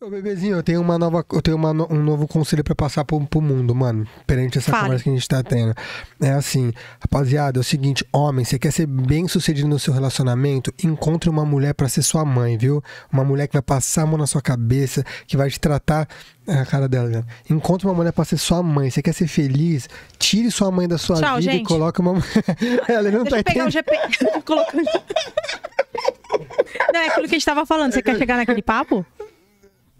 Ô, bebezinho, eu tenho, uma nova, eu tenho uma, um novo conselho para passar pro, pro mundo, mano. Perante essa Fale. conversa que a gente tá tendo. É assim, rapaziada, é o seguinte, homem, você quer ser bem sucedido no seu relacionamento? Encontre uma mulher para ser sua mãe, viu? Uma mulher que vai passar a mão na sua cabeça, que vai te tratar. É a cara dela, né? Encontre uma mulher pra ser sua mãe. Você quer ser feliz? Tire sua mãe da sua Tchau, vida gente. e coloque uma. Ela não Deixa tá eu pegar o GP. Colocando. Não, é aquilo que a gente tava falando. Você quer chegar naquele papo?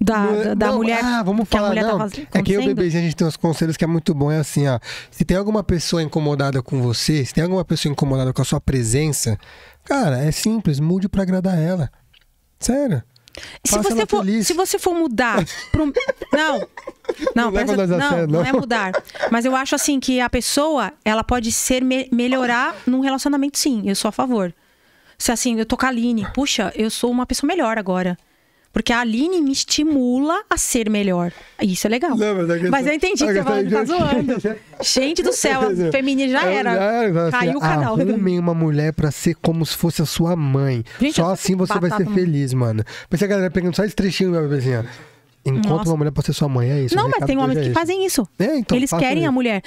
da, da não, mulher. Ah, vamos falar, que tá não. Tá é que eu, bebezinho, a gente tem uns conselhos que é muito bom. É assim, ó. Se tem alguma pessoa incomodada com você, se tem alguma pessoa incomodada com a sua presença, cara, é simples, mude para agradar ela. Sério. Se você, for, se você for mudar. Pro... Não. Não, não, é pensa, não, série, não, não, é mudar. Mas eu acho assim que a pessoa, ela pode ser me melhorar num relacionamento, sim. Eu sou a favor. Se assim, eu tô com a Aline, puxa, eu sou uma pessoa melhor agora. Porque a Aline me estimula a ser melhor. Isso é legal. Não, mas, é mas eu entendi é que, você falou que tá, tá, tá zoando. Gente do céu, a feminina já é, era. Já era assim, caiu assim, o canal. Ah, Arrume uma mulher pra ser como se fosse a sua mãe. Gente, só assim você vai ser feliz, mano. Pensa a galera pegando só esse trechinho, meu bebezinho. Assim, ah, encontra Nossa. uma mulher pra ser sua mãe, é isso. Não, mas tem homens é que fazem isso. É, então, Eles querem isso. a mulher.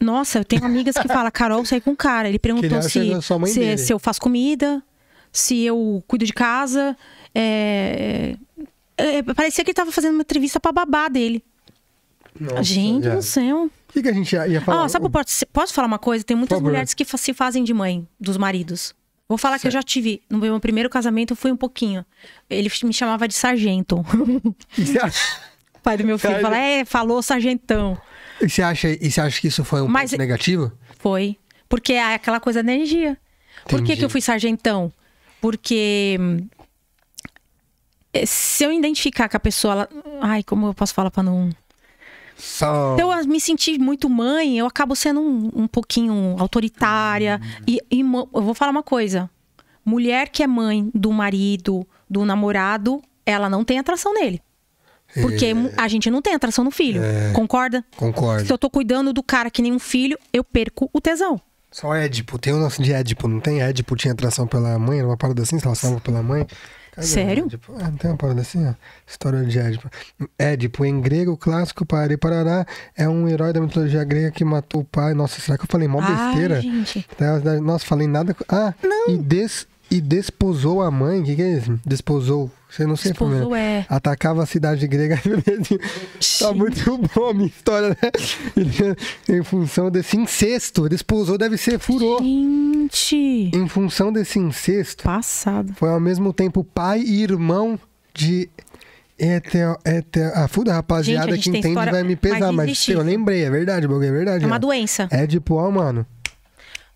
Nossa, eu tenho amigas que falam, Carol, sai com um cara. Ele perguntou ele se, é se, se, eu faço comida, se eu cuido de casa. É, é, é parecia que ele estava fazendo uma entrevista para babá dele. Nossa, gente yeah. É. do céu. O que, que, a gente ia, ia falar? Ah, sabe, posso, posso falar uma coisa? Tem muitas mulheres que se fazem de mãe dos maridos. Vou falar certo. que eu já tive. No meu primeiro casamento, eu fui um pouquinho. Ele me chamava de sargento. Pai do meu filho falou fala, é, falou sargentão. E você acha, você acha que isso foi um Mas, negativo? Foi. Porque é aquela coisa da energia. Entendi. Por que, que eu fui sargentão? Porque eh, se eu identificar que a pessoa. Ela... Ai, como eu posso falar pra não. Só... Então, eu me senti muito mãe, eu acabo sendo um, um pouquinho autoritária. E, e eu vou falar uma coisa: mulher que é mãe do marido, do namorado, ela não tem atração nele. Porque é. a gente não tem atração no filho. É. Concorda? Concordo. Se eu tô cuidando do cara que nem um filho, eu perco o tesão. Só Édipo, tem o nosso lance de Édipo, não tem? Édipo tinha atração pela mãe, era uma parada assim, se relacionava pela mãe. Cadê Sério? Édipo? É, não tem uma parada assim, ó. História de Édipo. Édipo, em grego clássico, Pare Parará, é um herói da mitologia grega que matou o pai. Nossa, será que eu falei mó besteira? Ai, gente. Nossa, falei nada. Ah, não. E, des, e desposou a mãe, o que, que é isso? Desposou você não sei como é. Atacava a cidade grega. tá muito bom a minha história, né? em função desse incesto. Ele esposou, deve ser, furou. Gente! Em função desse incesto. Passado. Foi ao mesmo tempo pai e irmão de Etel, Etel. Ah, foda, rapaziada gente, que entende história... vai me pesar, mas, mas eu lembrei, é verdade, o é verdade. É uma doença. É de ó, mano.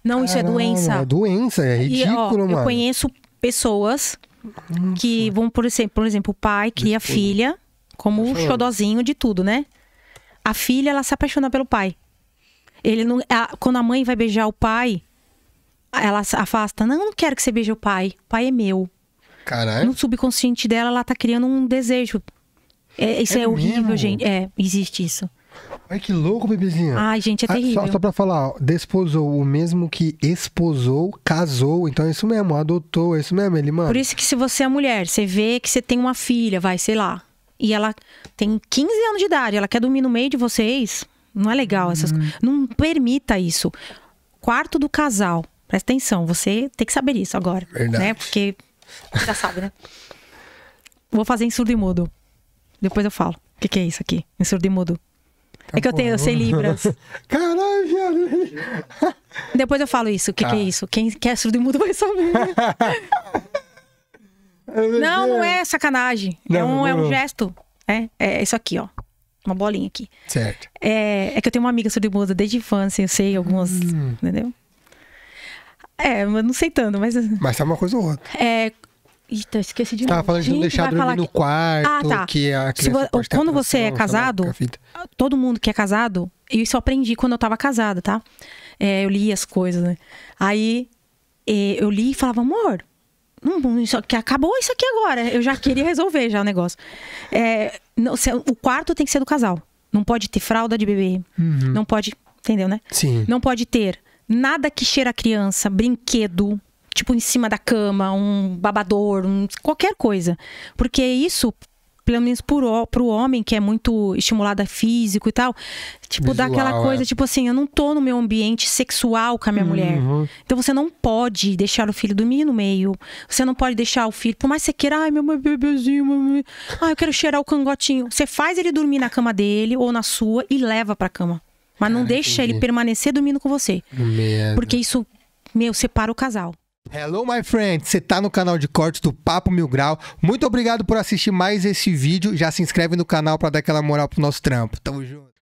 Não, Caramba, isso é, é doença. É doença, é ridículo, e, ó, mano. Eu conheço pessoas nossa. que vão, por exemplo, por exemplo, o pai cria a filha como o xodozinho de tudo, né? A filha, ela se apaixona pelo pai. Ele não, a, quando a mãe vai beijar o pai, ela afasta. Não, não quero que você beije o pai. O pai é meu. Caralho. No subconsciente dela, ela tá criando um desejo. É, isso é, é horrível, mesmo? gente. É, existe isso. Ai, que louco, bebezinha. Ai, gente, é ah, terrível. Só, só pra falar, ó, desposou, o mesmo que esposou, casou. Então é isso mesmo, adotou, é isso mesmo, ele, mano. Por isso que se você é mulher, você vê que você tem uma filha, vai, sei lá. E ela tem 15 anos de idade, ela quer dormir no meio de vocês. Não é legal essas hum. coisas. Não permita isso. Quarto do casal. Presta atenção, você tem que saber isso agora. Né, Verdade. Né? Porque já sabe, né? Vou fazer em surdo e mudo. Depois eu falo. O que, que é isso aqui? Em surdo e mudo é que eu tenho, eu sei tá Libras. Caralho, viado. Depois eu falo isso, o que, que é tá. isso? Quem quer surdo e mudo vai saber. não, não é sacanagem. É não, é, um, não. é um gesto. É, é isso aqui, ó. Uma bolinha aqui. Certo. É, é que eu tenho uma amiga surdo e muda desde infância, eu sei algumas. Hum. Entendeu? É, mas não sei tanto, mas. Mas é uma coisa ou outra. É, Eita, esqueci de Tava falando de não deixar dormir no quarto, ah, tá. que a criança vo... Quando você é casado, todo mundo que é casado, isso eu aprendi quando eu tava casada, tá? É, eu li as coisas, né? Aí é, eu li e falava, amor, não, isso aqui, acabou isso aqui agora. Eu já queria resolver já o negócio. É, não, o quarto tem que ser do casal. Não pode ter fralda de bebê. Uhum. Não pode. Entendeu, né? Sim. Não pode ter nada que cheira a criança, brinquedo, tipo em cima da cama, um babador, um, qualquer coisa. Porque é isso pelo menos pro, o homem que é muito estimulado a físico e tal, tipo, Visual, dá aquela é. coisa, é. tipo assim, eu não tô no meu ambiente sexual com a minha uhum. mulher. Então você não pode deixar o filho dormir no meio. Você não pode deixar o filho, por mais que você queira, ai, meu bebezinho, ai, eu quero cheirar o cangotinho. Você faz ele dormir na cama dele ou na sua e leva pra cama. Mas não ah, deixa entendi. ele permanecer dormindo com você. Porque isso, meu, separa o casal. Hello, my friend! Você tá no canal de cortes do Papo Mil Grau. Muito obrigado por assistir mais esse vídeo. Já se inscreve no canal para dar aquela moral pro nosso trampo. Tamo junto!